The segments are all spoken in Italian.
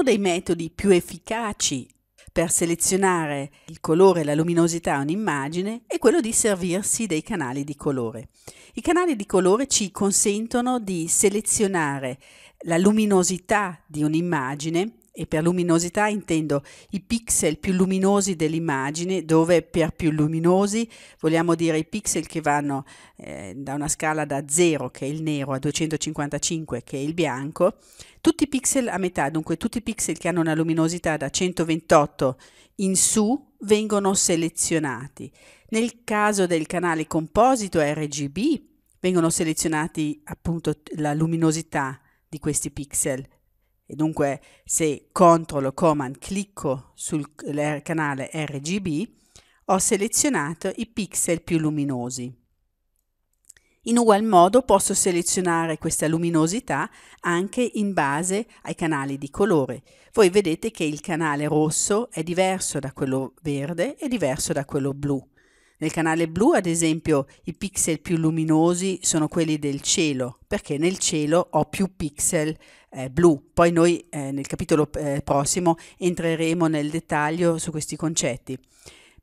Uno dei metodi più efficaci per selezionare il colore e la luminosità a un'immagine è quello di servirsi dei canali di colore. I canali di colore ci consentono di selezionare la luminosità di un'immagine e per luminosità intendo i pixel più luminosi dell'immagine, dove per più luminosi vogliamo dire i pixel che vanno eh, da una scala da 0, che è il nero, a 255, che è il bianco, tutti i pixel a metà, dunque tutti i pixel che hanno una luminosità da 128 in su vengono selezionati. Nel caso del canale composito RGB vengono selezionati appunto la luminosità di questi pixel e dunque se controllo command clicco sul canale RGB ho selezionato i pixel più luminosi. In ugual modo posso selezionare questa luminosità anche in base ai canali di colore. Voi vedete che il canale rosso è diverso da quello verde e diverso da quello blu. Nel canale blu, ad esempio, i pixel più luminosi sono quelli del cielo, perché nel cielo ho più pixel eh, blu. Poi noi eh, nel capitolo eh, prossimo entreremo nel dettaglio su questi concetti.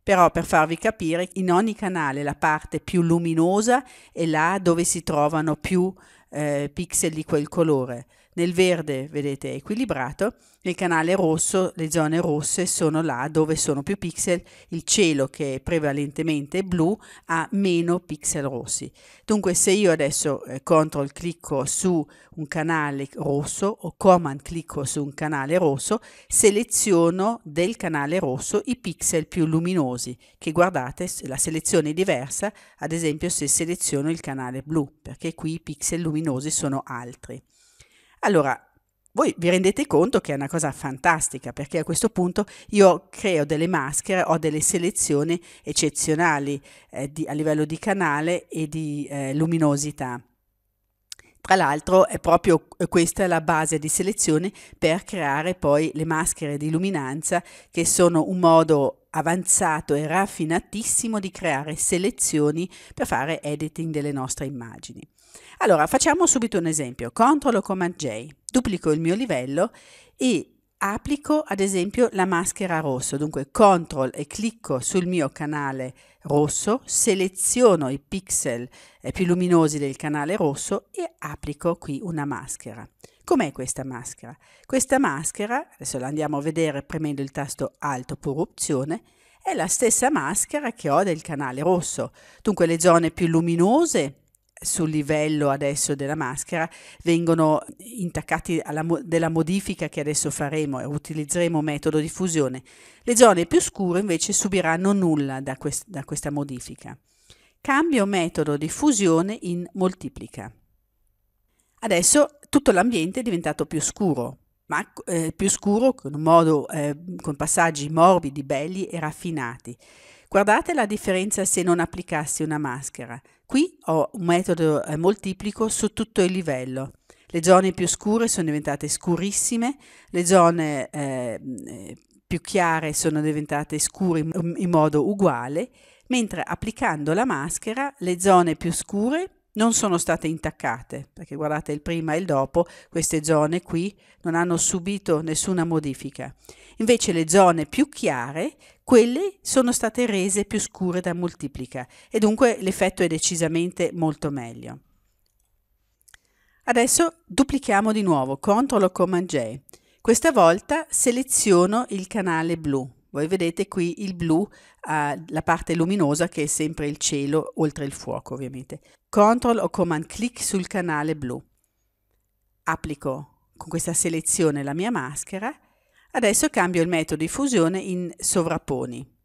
Però per farvi capire, in ogni canale la parte più luminosa è là dove si trovano più eh, pixel di quel colore. Nel verde, vedete, equilibrato, nel canale rosso le zone rosse sono là dove sono più pixel, il cielo che è prevalentemente blu ha meno pixel rossi. Dunque se io adesso eh, control clicco su un canale rosso o command clicco su un canale rosso, seleziono del canale rosso i pixel più luminosi, che guardate la selezione è diversa, ad esempio se seleziono il canale blu, perché qui i pixel luminosi sono altri. Allora, voi vi rendete conto che è una cosa fantastica perché a questo punto io creo delle maschere, ho delle selezioni eccezionali eh, di, a livello di canale e di eh, luminosità. Tra l'altro è proprio questa la base di selezione per creare poi le maschere di luminanza che sono un modo avanzato e raffinatissimo di creare selezioni per fare editing delle nostre immagini. Allora, facciamo subito un esempio. Ctrl Command J, duplico il mio livello e applico ad esempio la maschera rosso. Dunque CTRL e clicco sul mio canale rosso, seleziono i pixel eh, più luminosi del canale rosso e applico qui una maschera. Com'è questa maschera? Questa maschera, adesso la andiamo a vedere premendo il tasto alto per opzione, è la stessa maschera che ho del canale rosso. Dunque le zone più luminose sul livello adesso della maschera vengono intaccati alla mo- della modifica che adesso faremo e utilizzeremo metodo di fusione. Le zone più scure invece subiranno nulla da, quest- da questa modifica. Cambio metodo di fusione in moltiplica. Adesso tutto l'ambiente è diventato più scuro, ma eh, più scuro con, modo, eh, con passaggi morbidi, belli e raffinati. Guardate la differenza se non applicassi una maschera. Qui ho un metodo eh, moltiplico su tutto il livello. Le zone più scure sono diventate scurissime, le zone eh, mm, più chiare sono diventate scure in modo uguale, mentre applicando la maschera le zone più scure non sono state intaccate, perché guardate il prima e il dopo, queste zone qui non hanno subito nessuna modifica. Invece le zone più chiare, quelle sono state rese più scure da moltiplica e dunque l'effetto è decisamente molto meglio. Adesso duplichiamo di nuovo, CTRL o Command J. Questa volta seleziono il canale blu, voi vedete qui il blu, eh, la parte luminosa che è sempre il cielo, oltre il fuoco ovviamente. Ctrl o Command clic sul canale blu. Applico con questa selezione la mia maschera. Adesso cambio il metodo di fusione in sovrapponi.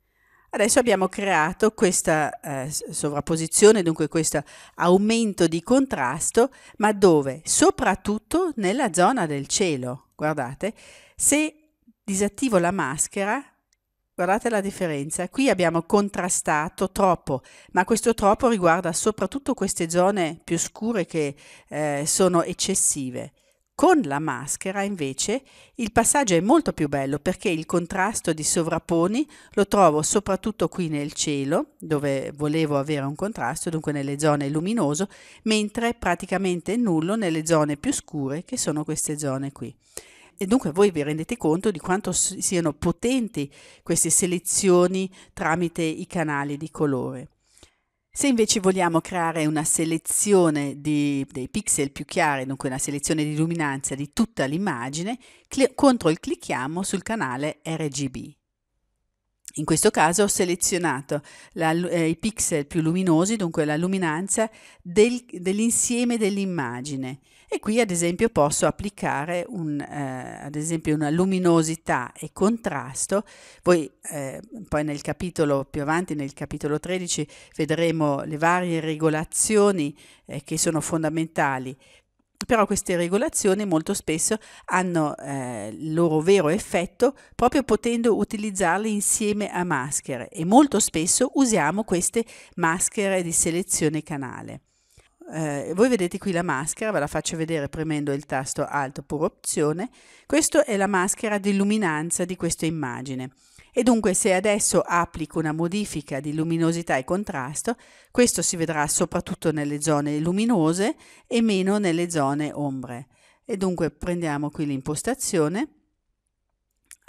Adesso abbiamo creato questa eh, sovrapposizione, dunque questo aumento di contrasto, ma dove? Soprattutto nella zona del cielo. Guardate, se disattivo la maschera, Guardate la differenza. Qui abbiamo contrastato troppo, ma questo troppo riguarda soprattutto queste zone più scure che eh, sono eccessive. Con la maschera invece il passaggio è molto più bello perché il contrasto di sovrapponi lo trovo soprattutto qui nel cielo dove volevo avere un contrasto, dunque nelle zone luminoso, mentre praticamente nullo nelle zone più scure che sono queste zone qui. E dunque voi vi rendete conto di quanto siano potenti queste selezioni tramite i canali di colore. Se invece vogliamo creare una selezione di, dei pixel più chiari, dunque una selezione di luminanza di tutta l'immagine, cl- control clicchiamo sul canale RGB. In questo caso ho selezionato la, eh, i pixel più luminosi, dunque la luminanza del, dell'insieme dell'immagine e qui ad esempio posso applicare un, eh, ad esempio una luminosità e contrasto, poi, eh, poi nel capitolo più avanti, nel capitolo 13, vedremo le varie regolazioni eh, che sono fondamentali però queste regolazioni molto spesso hanno eh, il loro vero effetto proprio potendo utilizzarle insieme a maschere e molto spesso usiamo queste maschere di selezione canale eh, voi vedete qui la maschera, ve la faccio vedere premendo il tasto Alt pur opzione, questa è la maschera di luminanza di questa immagine e dunque se adesso applico una modifica di luminosità e contrasto, questo si vedrà soprattutto nelle zone luminose e meno nelle zone ombre. E dunque prendiamo qui l'impostazione,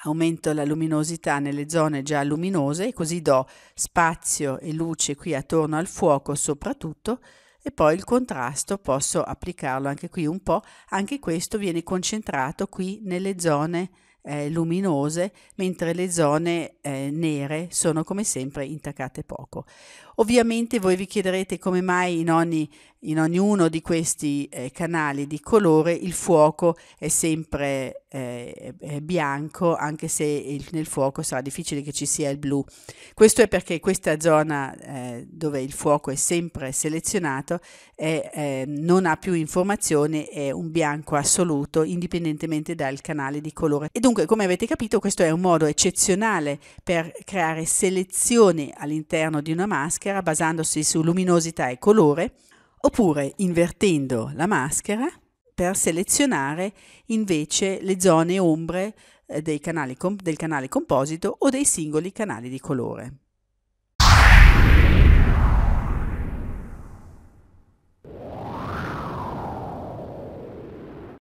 aumento la luminosità nelle zone già luminose così do spazio e luce qui attorno al fuoco soprattutto, e poi il contrasto posso applicarlo anche qui un po', anche questo viene concentrato qui nelle zone eh, luminose, mentre le zone eh, nere sono come sempre intaccate poco. Ovviamente voi vi chiederete come mai i nonni in ognuno di questi eh, canali di colore il fuoco è sempre eh, è bianco, anche se il, nel fuoco sarà difficile che ci sia il blu. Questo è perché questa zona eh, dove il fuoco è sempre selezionato è, eh, non ha più informazioni, è un bianco assoluto indipendentemente dal canale di colore. E dunque, come avete capito, questo è un modo eccezionale per creare selezioni all'interno di una maschera basandosi su luminosità e colore oppure invertendo la maschera per selezionare invece le zone ombre eh, del canale composito o dei singoli canali di colore.